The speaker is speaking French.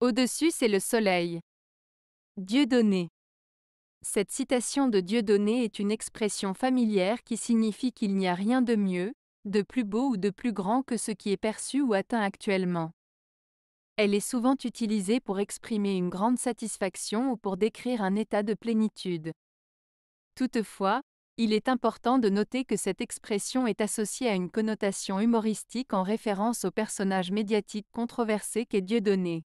Au-dessus, c'est le soleil. Dieu donné. Cette citation de Dieu donné est une expression familière qui signifie qu'il n'y a rien de mieux, de plus beau ou de plus grand que ce qui est perçu ou atteint actuellement. Elle est souvent utilisée pour exprimer une grande satisfaction ou pour décrire un état de plénitude. Toutefois, il est important de noter que cette expression est associée à une connotation humoristique en référence au personnage médiatique controversé qu'est Dieu donné.